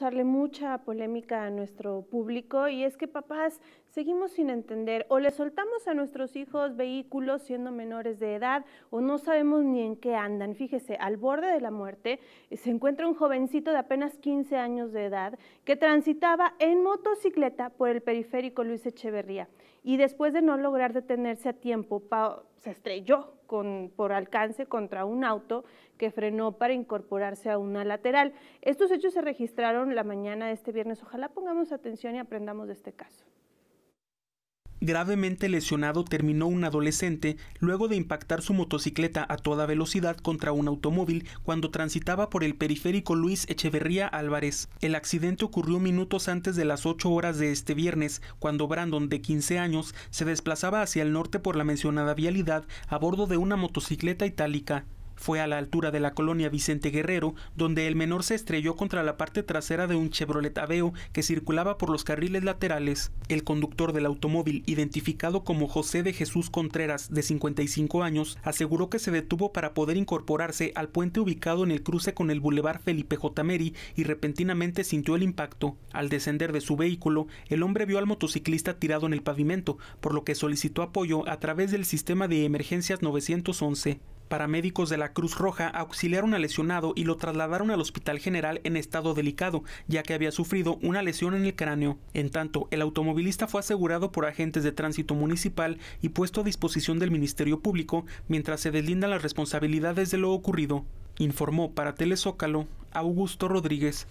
darle mucha polémica a nuestro público y es que papás seguimos sin entender o le soltamos a nuestros hijos vehículos siendo menores de edad o no sabemos ni en qué andan. Fíjese, al borde de la muerte eh, se encuentra un jovencito de apenas 15 años de edad que transitaba en motocicleta por el periférico Luis Echeverría y después de no lograr detenerse a tiempo, se estrelló con, por alcance contra un auto que frenó para incorporarse a una lateral. Estos hechos se registraron la mañana de este viernes. Ojalá pongamos atención y aprendamos de este caso. Gravemente lesionado terminó un adolescente luego de impactar su motocicleta a toda velocidad contra un automóvil cuando transitaba por el periférico Luis Echeverría Álvarez. El accidente ocurrió minutos antes de las 8 horas de este viernes, cuando Brandon, de 15 años, se desplazaba hacia el norte por la mencionada vialidad a bordo de una motocicleta itálica. Fue a la altura de la colonia Vicente Guerrero, donde el menor se estrelló contra la parte trasera de un Chevrolet Aveo que circulaba por los carriles laterales. El conductor del automóvil, identificado como José de Jesús Contreras, de 55 años, aseguró que se detuvo para poder incorporarse al puente ubicado en el cruce con el Boulevard Felipe J. Meri y repentinamente sintió el impacto. Al descender de su vehículo, el hombre vio al motociclista tirado en el pavimento, por lo que solicitó apoyo a través del sistema de emergencias 911. Paramédicos de la Cruz Roja auxiliaron al lesionado y lo trasladaron al Hospital General en estado delicado, ya que había sufrido una lesión en el cráneo. En tanto, el automovilista fue asegurado por agentes de tránsito municipal y puesto a disposición del Ministerio Público mientras se deslindan las responsabilidades de lo ocurrido. Informó para Telezócalo Augusto Rodríguez.